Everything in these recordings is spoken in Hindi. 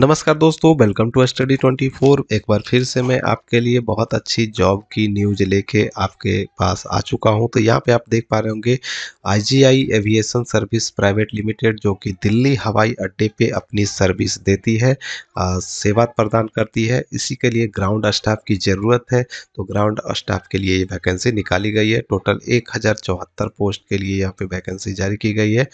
नमस्कार दोस्तों वेलकम टू स्टडी 24 एक बार फिर से मैं आपके लिए बहुत अच्छी जॉब की न्यूज लेके आपके पास आ चुका हूं तो यहाँ पे आप देख पा रहे होंगे IGI aviation service private limited जो कि दिल्ली हवाई अड्डे पे अपनी सर्विस देती है आ, सेवा प्रदान करती है इसी के लिए ग्राउंड स्टाफ की ज़रूरत है तो ग्राउंड स्टाफ के लिए ये वैकेंसी निकाली गई है टोटल एक पोस्ट के लिए यहाँ पर वैकेंसी जारी की गई है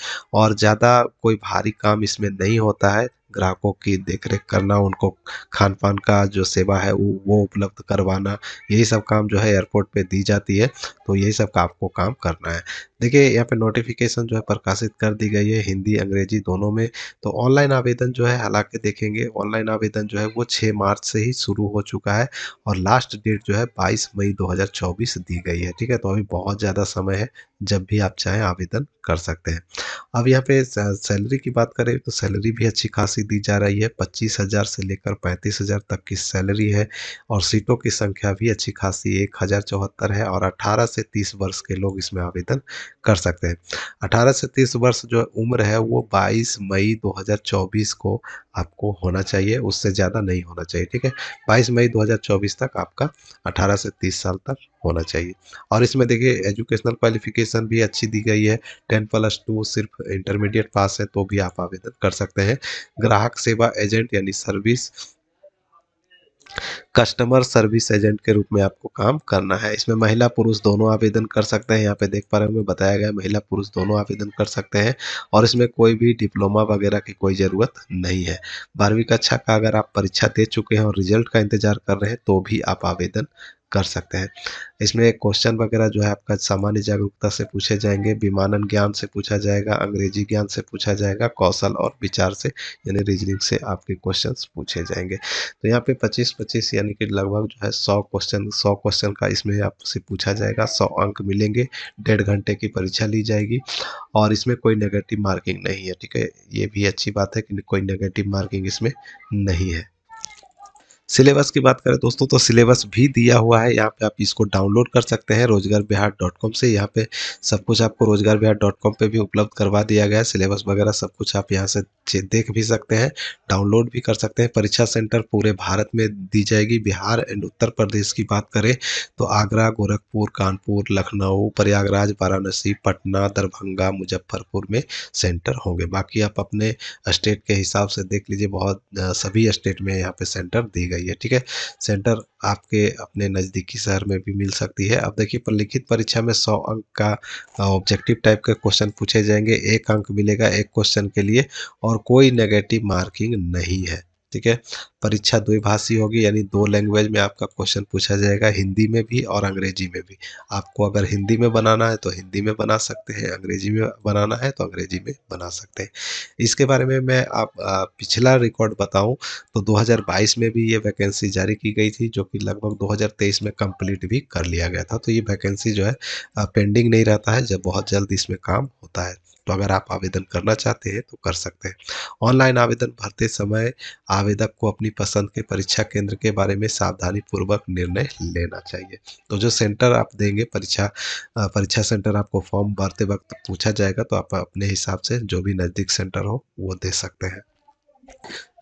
और ज़्यादा कोई भारी काम इसमें नहीं होता है ग्राहकों की देखरेख करना उनको खान पान का जो सेवा है वो वो उपलब्ध करवाना यही सब काम जो है एयरपोर्ट पे दी जाती है तो यही सब का आपको काम करना है देखिए यहाँ पे नोटिफिकेशन जो है प्रकाशित कर दी गई है हिंदी अंग्रेजी दोनों में तो ऑनलाइन आवेदन जो है हालांकि देखेंगे ऑनलाइन आवेदन जो है वो छः मार्च से ही शुरू हो चुका है और लास्ट डेट जो है बाईस मई दो दी गई है ठीक है तो अभी बहुत ज़्यादा समय है जब भी आप चाहें आवेदन कर सकते हैं अब यहाँ पे सैलरी की बात करें तो सैलरी भी अच्छी खासी राशि दी जा रही है पच्चीस हज़ार से लेकर पैंतीस हज़ार तक की सैलरी है और सीटों की संख्या भी अच्छी खासी एक हज़ार चौहत्तर है और अठारह से तीस वर्ष के लोग इसमें आवेदन कर सकते हैं अठारह से तीस वर्ष जो उम्र है वो बाईस मई दो को आपको होना चाहिए उससे ज़्यादा नहीं होना चाहिए ठीक है बाईस मई दो तक आपका अठारह से तीस साल तक होना चाहिए और इसमें देखिए एजुकेशनल क्वालिफिकेशन भी अच्छी दी गई है टेन प्लस टू सिर्फ इंटरमीडिएट पास है तो भी आप आवेदन कर सकते हैं ग्राहक सेवा एजेंट यानी सर्विस कस्टमर सर्विस एजेंट के रूप में आपको काम करना है इसमें महिला पुरुष दोनों आवेदन कर सकते हैं यहाँ पे देख पा रहे होंगे बताया गया महिला पुरुष दोनों आवेदन कर सकते हैं और इसमें कोई भी डिप्लोमा वगैरह की कोई ज़रूरत नहीं है बारहवीं कक्षा का अगर आप परीक्षा दे चुके हैं और रिजल्ट का इंतजार कर रहे हैं तो भी आप आवेदन कर सकते हैं इसमें क्वेश्चन वगैरह जो है आपका सामान्य जागरूकता से पूछे जाएंगे विमानन ज्ञान से पूछा जाएगा अंग्रेजी ज्ञान से पूछा जाएगा कौशल और विचार से यानी रीजनिंग से आपके क्वेश्चन पूछे जाएंगे तो यहाँ पे पच्चीस पच्चीस यानी कि लगभग जो है सौ क्वेश्चन सौ क्वेश्चन का इसमें आपसे पूछा जाएगा सौ अंक मिलेंगे डेढ़ घंटे की परीक्षा ली जाएगी और इसमें कोई नेगेटिव मार्किंग नहीं है ठीक है ये भी अच्छी बात है कि कोई नेगेटिव मार्किंग इसमें नहीं है सिलेबस की बात करें दोस्तों तो सिलेबस भी दिया हुआ है यहाँ पे आप इसको डाउनलोड कर सकते हैं रोजगार बिहार डॉट कॉम से यहाँ पे सब कुछ आपको रोजगार बिहार डॉट कॉम पर भी उपलब्ध करवा दिया गया है सिलेबस वगैरह सब कुछ आप यहाँ से देख भी सकते हैं डाउनलोड भी कर सकते हैं परीक्षा सेंटर पूरे भारत में दी जाएगी बिहार एंड उत्तर प्रदेश की बात करें तो आगरा गोरखपुर कानपुर लखनऊ प्रयागराज वाराणसी पटना दरभंगा मुजफ्फरपुर में सेंटर होंगे बाकी आप अपने स्टेट के हिसाब से देख लीजिए बहुत सभी स्टेट में यहाँ पे सेंटर दी गई चाहिए ठीक है सेंटर आपके अपने नज़दीकी शहर में भी मिल सकती है अब देखिए पर लिखित परीक्षा में सौ अंक का ऑब्जेक्टिव टाइप के क्वेश्चन पूछे जाएंगे एक अंक मिलेगा एक क्वेश्चन के लिए और कोई नेगेटिव मार्किंग नहीं है ठीक है परीक्षा द्विभाषी होगी यानी दो लैंग्वेज में आपका क्वेश्चन पूछा जाएगा हिंदी में भी और अंग्रेजी में भी आपको अगर हिंदी में बनाना है तो हिंदी में बना सकते हैं अंग्रेजी में बनाना है तो अंग्रेजी में बना सकते हैं इसके बारे में मैं आप पिछला रिकॉर्ड बताऊं तो 2022 में भी ये वैकेंसी जारी की गई थी जो कि लगभग दो में कम्प्लीट भी कर लिया गया था तो ये वैकेंसी जो है पेंडिंग नहीं रहता है जब बहुत जल्द इसमें काम होता है तो अगर आप आवेदन करना चाहते हैं तो कर सकते हैं ऑनलाइन आवेदन भरते समय आवेदक को अपनी पसंद के परीक्षा केंद्र के बारे में सावधानी पूर्वक निर्णय लेना चाहिए तो जो सेंटर आप देंगे परीक्षा परीक्षा सेंटर आपको फॉर्म भरते वक्त पूछा जाएगा तो आप अपने हिसाब से जो भी नज़दीक सेंटर हो वो दे सकते हैं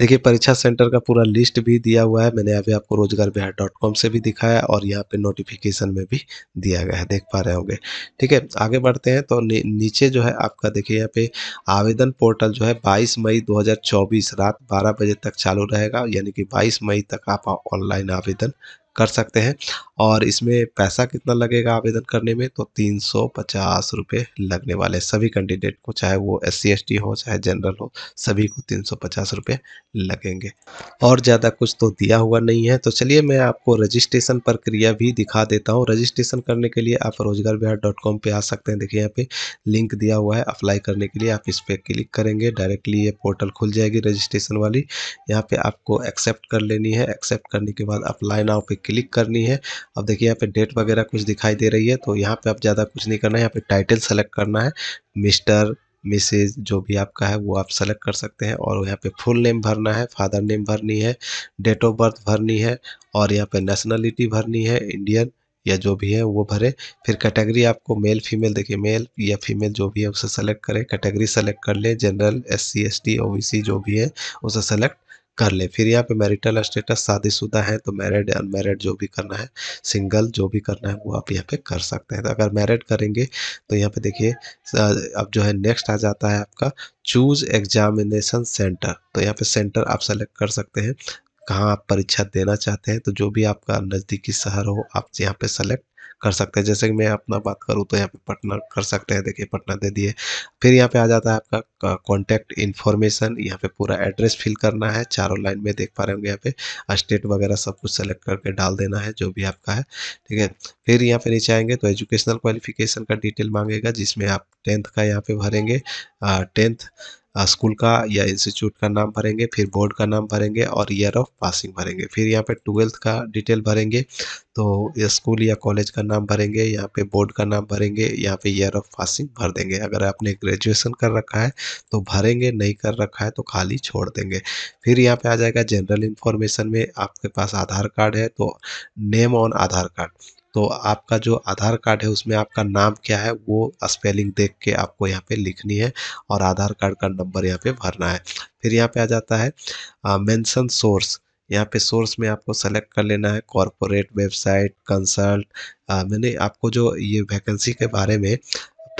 देखिए परीक्षा सेंटर का पूरा लिस्ट भी दिया हुआ है मैंने अभी आपको रोजगार बिहार डॉट कॉम से भी दिखाया और यहाँ पे नोटिफिकेशन में भी दिया गया है देख पा रहे होंगे ठीक है आगे बढ़ते हैं तो नी, नीचे जो है आपका देखिए यहाँ पे आवेदन पोर्टल जो है 22 मई 2024 रात 12 बजे तक चालू रहेगा यानी कि 22 मई तक आप ऑनलाइन आवेदन कर सकते हैं और इसमें पैसा कितना लगेगा आवेदन करने में तो तीन सौ पचास रुपये लगने वाले सभी कैंडिडेट को चाहे वो एस सी हो चाहे जनरल हो सभी को तीन सौ पचास रुपये लगेंगे और ज़्यादा कुछ तो दिया हुआ नहीं है तो चलिए मैं आपको रजिस्ट्रेशन प्रक्रिया भी दिखा देता हूँ रजिस्ट्रेशन करने के लिए आप रोजगार बिहार डॉट कॉम पर आ सकते हैं देखिए यहाँ पे लिंक दिया हुआ है अप्लाई करने के लिए आप इस पर क्लिक करेंगे डायरेक्टली ये पोर्टल खुल जाएगी रजिस्ट्रेशन वाली यहाँ पर आपको एक्सेप्ट कर लेनी है एक्सेप्ट करने के बाद अप्लाई नाव पर क्लिक करनी है अब देखिए यहाँ पे डेट वगैरह कुछ दिखाई दे रही है तो यहाँ पे आप ज़्यादा कुछ नहीं करना है यहाँ पे टाइटल सेलेक्ट करना है मिस्टर मिसेज जो भी आपका है वो आप सेलेक्ट कर सकते हैं और यहाँ पे फुल नेम भरना है फादर नेम भरनी है डेट ऑफ बर्थ भरनी है और यहाँ पे नेशनलिटी भरनी है इंडियन या जो भी है वो भरे फिर कैटेगरी आपको मेल फीमेल देखिए मेल या फीमेल जो भी है उसे सेलेक्ट करें कैटेगरी सेलेक्ट कर लें general S C S T O C जो भी है उसे सेलेक्ट कर ले फिर यहाँ पे मैरिटल स्टेटस शादीशुदा है तो मैरिड अनमेरिड जो भी करना है सिंगल जो भी करना है वो आप यहाँ पे कर सकते हैं तो अगर मैरिड करेंगे तो यहाँ पे देखिए अब जो है नेक्स्ट आ जाता है आपका चूज एग्जामिनेशन सेंटर तो यहाँ पे सेंटर आप सेलेक्ट कर सकते हैं कहाँ आप परीक्षा देना चाहते हैं तो जो भी आपका नज़दीकी शहर हो आप यहाँ पे सेलेक्ट कर सकते हैं जैसे कि मैं अपना बात करूँ तो यहाँ पे पटना कर सकते हैं देखिए पटना दे दिए फिर यहाँ पे आ जाता है आपका कॉन्टैक्ट इन्फॉर्मेशन यहाँ पे पूरा एड्रेस फिल करना है चारों लाइन में देख पा रहे होंगे यहाँ पे स्टेट वगैरह सब कुछ सेलेक्ट करके डाल देना है जो भी आपका है ठीक है फिर यहाँ पे नीचे आएंगे तो एजुकेशनल क्वालिफिकेशन का डिटेल मांगेगा जिसमें आप टेंथ का यहाँ पे भरेंगे टेंथ स्कूल का या इंस्टीट्यूट का नाम भरेंगे फिर बोर्ड का नाम भरेंगे और ईयर ऑफ पासिंग भरेंगे फिर यहाँ पे ट्वेल्थ का डिटेल भरेंगे तो स्कूल या कॉलेज का नाम भरेंगे यहाँ पे बोर्ड का नाम भरेंगे यहाँ पे ईयर ऑफ पासिंग भर देंगे अगर आपने ग्रेजुएशन कर रखा है तो भरेंगे नहीं कर रखा है तो खाली छोड़ देंगे फिर यहाँ पे आ जाएगा जनरल इन्फॉर्मेशन में आपके पास आधार कार्ड है तो नेम ऑन आधार कार्ड तो आपका जो आधार कार्ड है उसमें आपका नाम क्या है वो स्पेलिंग देख के आपको यहाँ पे लिखनी है और आधार कार्ड का नंबर यहाँ पे भरना है फिर यहाँ पे आ जाता है मेंशन सोर्स यहाँ पे सोर्स में आपको सेलेक्ट कर लेना है कॉरपोरेट वेबसाइट कंसल्ट मैंने आपको जो ये वैकेंसी के बारे में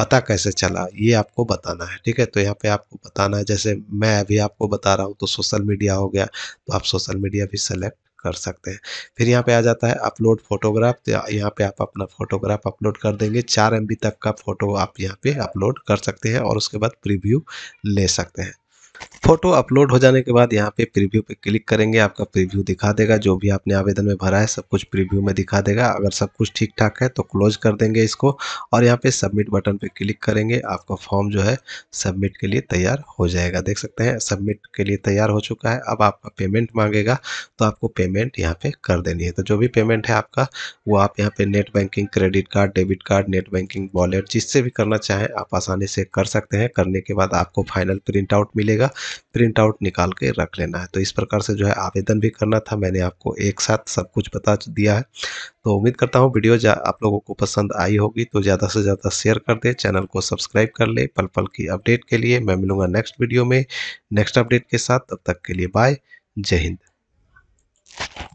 पता कैसे चला ये आपको बताना है ठीक है तो यहाँ पे आपको बताना है जैसे मैं अभी आपको बता रहा हूँ तो सोशल मीडिया हो गया तो आप सोशल मीडिया भी सेलेक्ट कर सकते हैं फिर यहाँ पे आ जाता है अपलोड फोटोग्राफ तो यहाँ पे आप अपना फोटोग्राफ अपलोड कर देंगे चार एम तक का फोटो आप यहाँ पे अपलोड कर सकते हैं और उसके बाद प्रीव्यू ले सकते हैं फोटो अपलोड हो जाने के बाद यहाँ पे प्रीव्यू पे क्लिक करेंगे आपका प्रीव्यू दिखा देगा जो भी आपने आवेदन में भरा है सब कुछ प्रीव्यू में दिखा देगा अगर सब कुछ ठीक ठाक है तो क्लोज कर देंगे इसको और यहाँ पे सबमिट बटन पे क्लिक करेंगे आपका फॉर्म जो है सबमिट के लिए तैयार हो जाएगा देख सकते हैं सबमिट के लिए तैयार हो चुका है अब आपका पेमेंट मांगेगा तो आपको पेमेंट यहाँ पे कर देनी है तो जो भी पेमेंट है आपका वो आप यहाँ पे net banking credit card debit card net banking wallet जिससे भी करना चाहें आप आसानी से कर सकते हैं करने के बाद आपको फाइनल प्रिंट आउट मिलेगा का प्रिंट आउट निकाल के रख लेना है तो इस प्रकार से जो है आवेदन भी करना था मैंने आपको एक साथ सब कुछ बता दिया है तो उम्मीद करता हूँ वीडियो आप लोगों को पसंद आई होगी तो ज़्यादा से ज़्यादा शेयर कर दे चैनल को सब्सक्राइब कर ले पल पल की अपडेट के लिए मैं मिलूंगा नेक्स्ट वीडियो में नेक्स्ट अपडेट के साथ तब तक के लिए बाय जय हिंद